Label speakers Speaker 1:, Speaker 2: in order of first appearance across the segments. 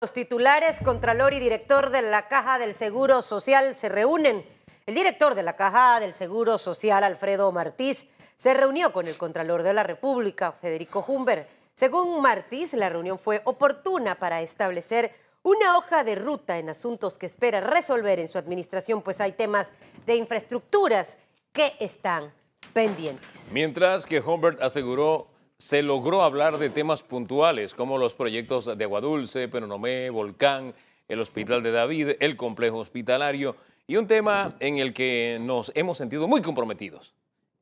Speaker 1: Los titulares, Contralor y director de la Caja del Seguro Social se reúnen. El director de la Caja del Seguro Social, Alfredo Martíz se reunió con el Contralor de la República, Federico Humber. Según Martí, la reunión fue oportuna para establecer una hoja de ruta en asuntos que espera resolver en su administración, pues hay temas de infraestructuras que están pendientes.
Speaker 2: Mientras que Humbert aseguró se logró hablar de temas puntuales como los proyectos de Agua Dulce, Peronomé, Volcán, el Hospital de David, el complejo hospitalario y un tema en el que nos hemos sentido muy comprometidos,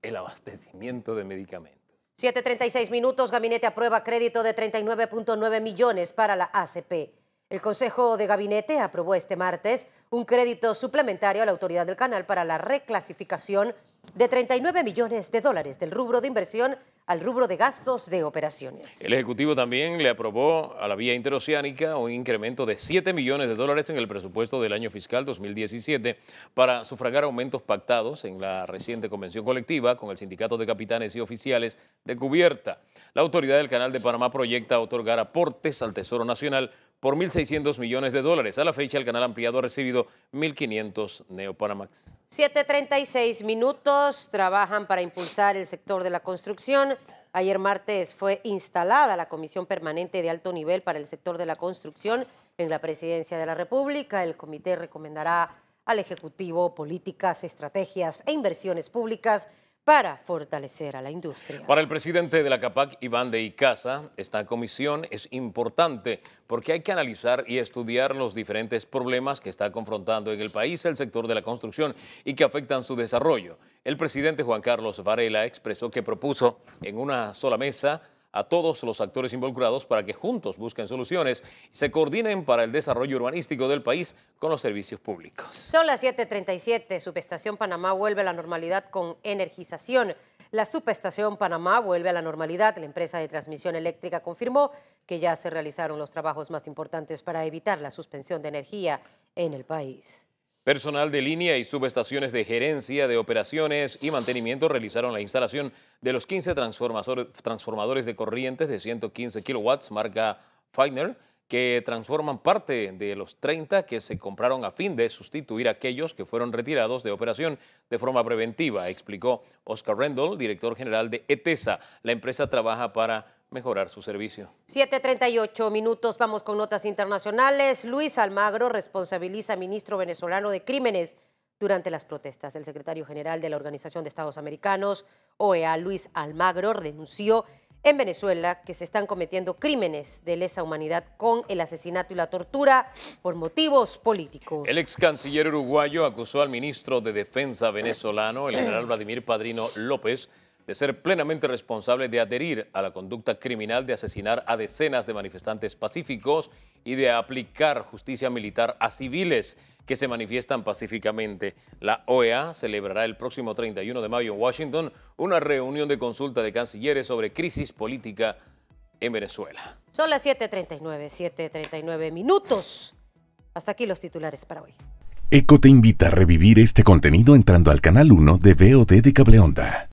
Speaker 2: el abastecimiento de medicamentos.
Speaker 1: 7.36 minutos, Gabinete aprueba crédito de 39.9 millones para la ACP. El Consejo de Gabinete aprobó este martes un crédito suplementario a la autoridad del canal para la reclasificación de 39 millones de dólares del rubro de inversión al rubro de gastos de operaciones.
Speaker 2: El Ejecutivo también le aprobó a la vía interoceánica un incremento de 7 millones de dólares en el presupuesto del año fiscal 2017 para sufragar aumentos pactados en la reciente convención colectiva con el Sindicato de Capitanes y Oficiales de Cubierta. La autoridad del Canal de Panamá proyecta otorgar aportes al Tesoro Nacional por 1.600 millones de dólares. A la fecha, el canal ampliado ha recibido 1.500 Neopanamax.
Speaker 1: 7.36 minutos trabajan para impulsar el sector de la construcción. Ayer martes fue instalada la Comisión Permanente de Alto Nivel para el sector de la construcción en la Presidencia de la República. El comité recomendará al Ejecutivo políticas, estrategias e inversiones públicas para fortalecer a la industria.
Speaker 2: Para el presidente de la CAPAC, Iván de Icaza, esta comisión es importante porque hay que analizar y estudiar los diferentes problemas que está confrontando en el país el sector de la construcción y que afectan su desarrollo. El presidente Juan Carlos Varela expresó que propuso en una sola mesa a todos los actores involucrados para que juntos busquen soluciones y se coordinen para el desarrollo urbanístico del país con los servicios públicos.
Speaker 1: Son las 7.37, Subestación Panamá vuelve a la normalidad con energización. La subestación Panamá vuelve a la normalidad. La empresa de transmisión eléctrica confirmó que ya se realizaron los trabajos más importantes para evitar la suspensión de energía en el país.
Speaker 2: Personal de línea y subestaciones de gerencia de operaciones y mantenimiento realizaron la instalación de los 15 transformadores de corrientes de 115 kilowatts marca Feiner, que transforman parte de los 30 que se compraron a fin de sustituir aquellos que fueron retirados de operación de forma preventiva, explicó Oscar Rendell, director general de ETESA. La empresa trabaja para mejorar su servicio.
Speaker 1: 7.38 minutos, vamos con notas internacionales. Luis Almagro responsabiliza al ministro venezolano de crímenes durante las protestas. El secretario general de la Organización de Estados Americanos, OEA, Luis Almagro, denunció en Venezuela que se están cometiendo crímenes de lesa humanidad con el asesinato y la tortura por motivos políticos.
Speaker 2: El ex canciller uruguayo acusó al ministro de Defensa venezolano, el general Vladimir Padrino López, de ser plenamente responsable de adherir a la conducta criminal de asesinar a decenas de manifestantes pacíficos y de aplicar justicia militar a civiles que se manifiestan pacíficamente. La OEA celebrará el próximo 31 de mayo en Washington una reunión de consulta de cancilleres sobre crisis política en Venezuela.
Speaker 1: Son las 7.39, 7.39 minutos. Hasta aquí los titulares para hoy.
Speaker 2: ECO te invita a revivir este contenido entrando al canal 1 de VOD de Cableonda.